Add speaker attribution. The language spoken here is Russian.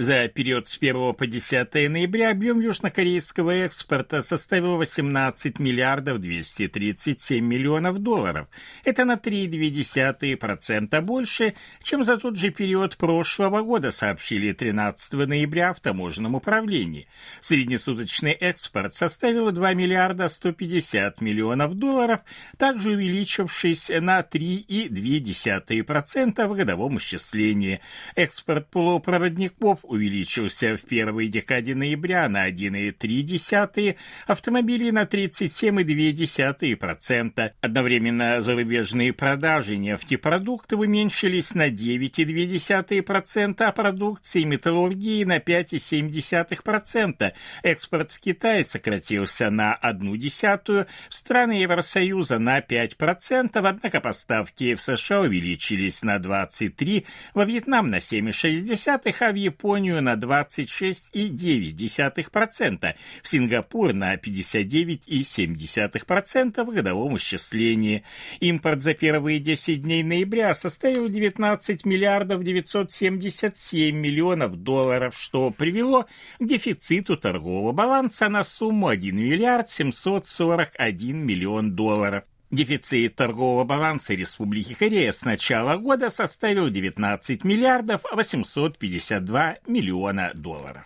Speaker 1: За период с 1 по 10 ноября объем южнокорейского экспорта составил 18 миллиардов 237 миллионов долларов. Это на 3,2% больше, чем за тот же период прошлого года, сообщили 13 ноября в Таможенном управлении. Среднесуточный экспорт составил 2 миллиарда 150 миллионов долларов, также увеличившись на 3,2% в годовом исчислении. Экспорт полупроводников увеличился в первой декаде ноября на 1,3, автомобилей на 37,2%. Одновременно зарубежные продажи нефтепродуктов уменьшились на 9,2%, а продукции металлургии на 5,7%. Экспорт в Китай сократился на 0,1%, в страны Евросоюза на 5%, однако поставки в США увеличились на 23%, во Вьетнам на 7,6%, а в Японии Японию на 26,9%, в Сингапур на 59,7% в годовом исчислении. Импорт за первые 10 дней ноября составил 19 миллиардов 977 миллионов долларов, что привело к дефициту торгового баланса на сумму 1 миллиард 741 миллион долларов. Дефицит торгового баланса Республики Корея с начала года составил 19 миллиардов 852 миллиона долларов.